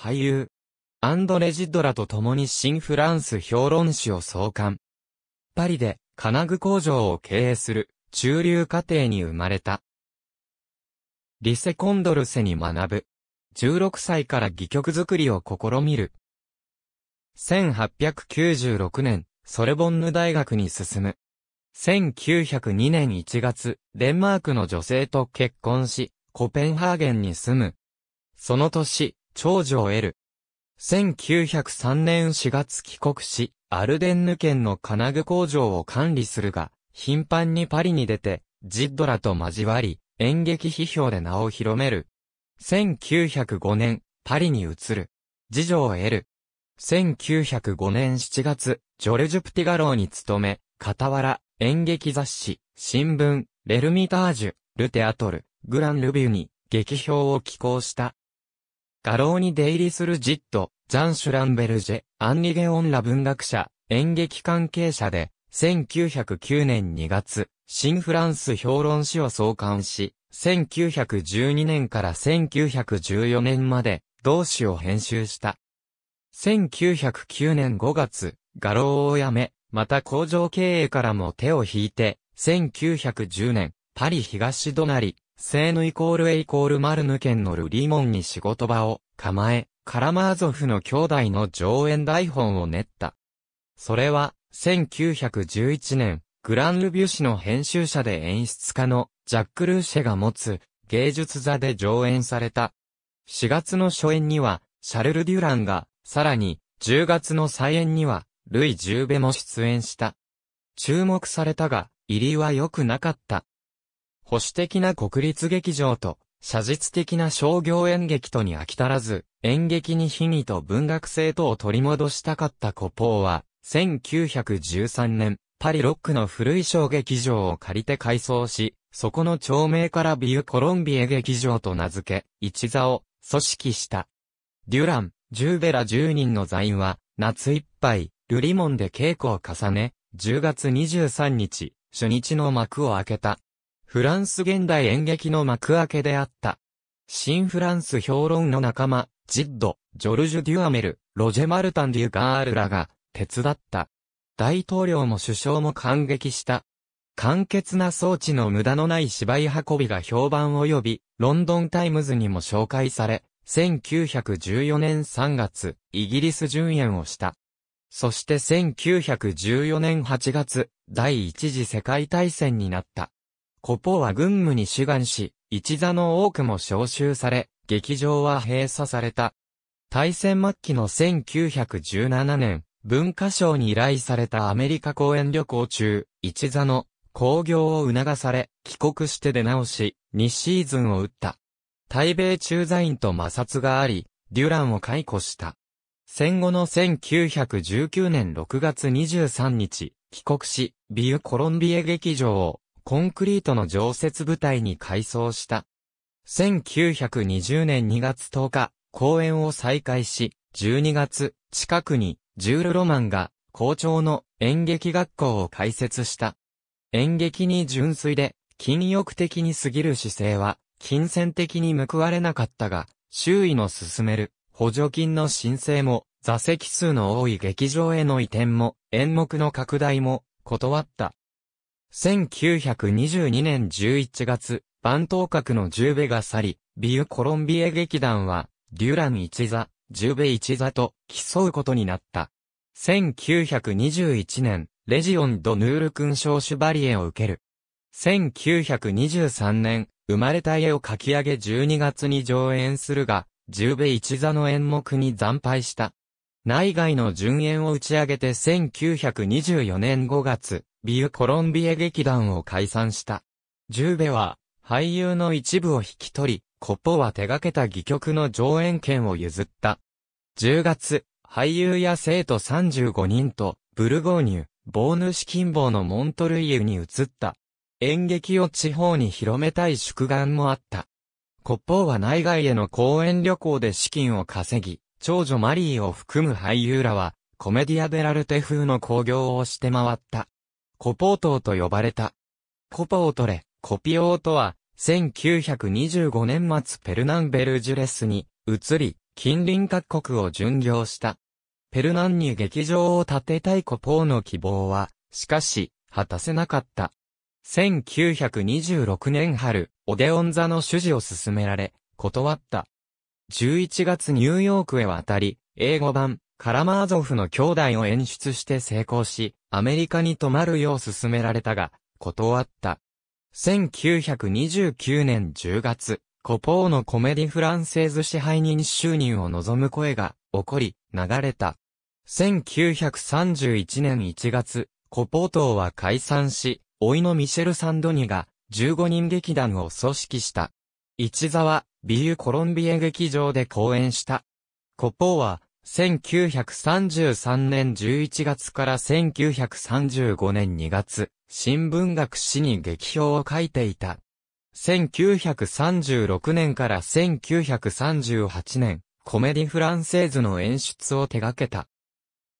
俳優、アンドレ・ジドラと共に新フランス評論誌を創刊。パリで金具工場を経営する中流家庭に生まれた。リセコンドルセに学ぶ。16歳から戯曲作りを試みる。1896年、ソレボンヌ大学に進む。1902年1月、デンマークの女性と結婚し、コペンハーゲンに住む。その年、長女を得る。1903年4月帰国し、アルデンヌ県の金具工場を管理するが、頻繁にパリに出て、ジッドラと交わり、演劇批評で名を広める。1905年、パリに移る。次女を得る。1905年7月、ジョルジュ・プティガローに勤め、傍ら、演劇雑誌、新聞、レルミタージュ、ルテアトル、グランルビューに、劇評を寄稿した。画廊に出入りするジット、ジャン・シュランベルジェ、アンリゲオンら文学者、演劇関係者で、1909年2月、新フランス評論誌を創刊し、1912年から1914年まで、同誌を編集した。1909年5月、画廊を辞め、また工場経営からも手を引いて、1910年、パリ東隣、セーヌイコールエイコールマルヌ県のルリモンに仕事場を構え、カラマーゾフの兄弟の上演台本を練った。それは、1911年、グランルビュシの編集者で演出家のジャック・ルーシェが持つ芸術座で上演された。4月の初演には、シャルル・デュランが、さらに、10月の再演には、ルイ・ジューベも出演した。注目されたが、入りは良くなかった。保守的な国立劇場と、写実的な商業演劇とに飽き足らず、演劇に秘密と文学性とを取り戻したかったコポーは、1913年、パリロックの古い小劇場を借りて改装し、そこの町名からビューコロンビエ劇場と名付け、一座を組織した。デュラン、ジューベラ10人の座員は、夏いっぱい、ルリモンで稽古を重ね、10月23日、初日の幕を開けた。フランス現代演劇の幕開けであった。新フランス評論の仲間、ジッド、ジョルジュ・デュアメル、ロジェ・マルタン・デュ・ガールらが手伝った。大統領も首相も感激した。簡潔な装置の無駄のない芝居運びが評判を呼び、ロンドンタイムズにも紹介され、1914年3月、イギリス巡演をした。そして1914年8月、第一次世界大戦になった。コポは軍務に志願し、一座の多くも召集され、劇場は閉鎖された。大戦末期の1917年、文化省に依頼されたアメリカ公演旅行中、一座の工業を促され、帰国して出直し、2シーズンを打った。対米駐在員と摩擦があり、デュランを解雇した。戦後の1919年6月23日、帰国し、ビューコロンビエ劇場をコンクリートの常設部隊に改装した。1920年2月10日、公演を再開し、12月、近くに、ジュール・ロマンが、校長の演劇学校を開設した。演劇に純粋で、禁欲的に過ぎる姿勢は、金銭的に報われなかったが、周囲の進める補助金の申請も、座席数の多い劇場への移転も、演目の拡大も断った。1922年11月、番頭角の十兵衛が去り、ビューコロンビエ劇団は、デュラン一座、十兵衛一座と競うことになった。1921年、レジオン・ド・ヌール勲章シュバリエを受ける。1923年、生まれた家を描き上げ12月に上演するが、十兵衛一座の演目に惨敗した。内外の順演を打ち上げて1924年5月、ビューコロンビエ劇団を解散した。ジューベは、俳優の一部を引き取り、コッポは手掛けた戯曲の上演権を譲った。10月、俳優や生徒35人と、ブルゴーニュ、ボーヌシキンボーのモントルイユに移った。演劇を地方に広めたい祝願もあった。コッポーは内外への公演旅行で資金を稼ぎ、長女マリーを含む俳優らは、コメディアデラルテ風の興行をして回った。コポー島と呼ばれた。コポートレ、コピオートは、1925年末ペルナンベルジュレスに移り、近隣各国を巡業した。ペルナンに劇場を建てたいコポーの希望は、しかし、果たせなかった。1926年春、オデオン座の主事を勧められ、断った。11月ニューヨークへ渡り、英語版、カラマーゾフの兄弟を演出して成功し、アメリカに泊まるよう勧められたが、断った。1929年10月、コポーのコメディフランセーズ支配人就任を望む声が起こり、流れた。1931年1月、コポー島は解散し、老いのミシェル・サンドニが15人劇団を組織した。一座は、ビューコロンビエ劇場で公演した。コポーは、1933年11月から1935年2月、新聞学誌に劇評を書いていた。1936年から1938年、コメディフランセーズの演出を手掛けた。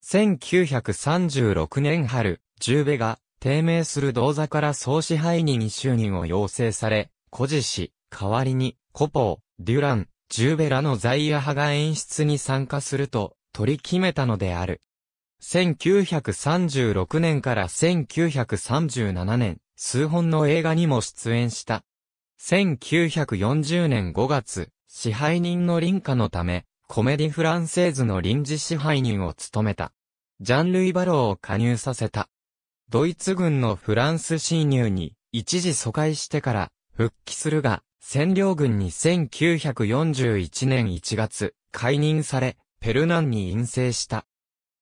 1936年春、ジューベが、低迷する銅座から総支配人に就任を要請され、孤児氏、代わりに、コポー、デュラン、ジューベラのザイヤ派が演出に参加すると取り決めたのである。1936年から1937年、数本の映画にも出演した。1940年5月、支配人の臨家のため、コメディフランセーズの臨時支配人を務めた。ジャンルイバローを加入させた。ドイツ軍のフランス侵入に一時疎開してから復帰するが、占領軍に1941年1月、解任され、ペルナンに陰性した。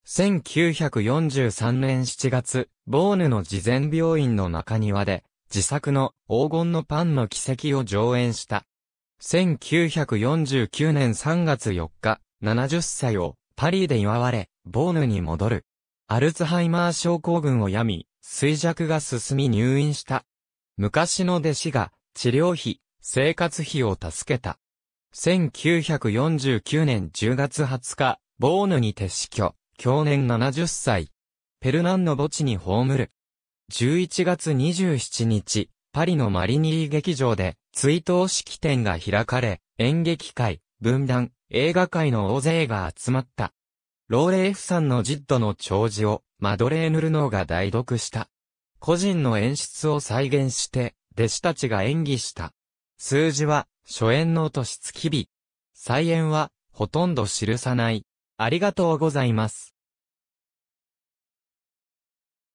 1943年7月、ボーヌの事前病院の中庭で、自作の黄金のパンの奇跡を上演した。1949年3月4日、70歳をパリで祝われ、ボーヌに戻る。アルツハイマー症候群を病み、衰弱が進み入院した。昔の弟子が治療費生活費を助けた。1949年10月20日、ボーヌに撤死去、去年70歳。ペルナンの墓地に葬る。11月27日、パリのマリニリ劇場で追悼式典が開かれ、演劇界、文壇、映画界の大勢が集まった。ローレ齢フさんのジッドの長寿をマドレーヌ・ルノーが代読した。個人の演出を再現して、弟子たちが演技した。数字は、初演の年月日。再演は、ほとんど記さない。ありがとうございます。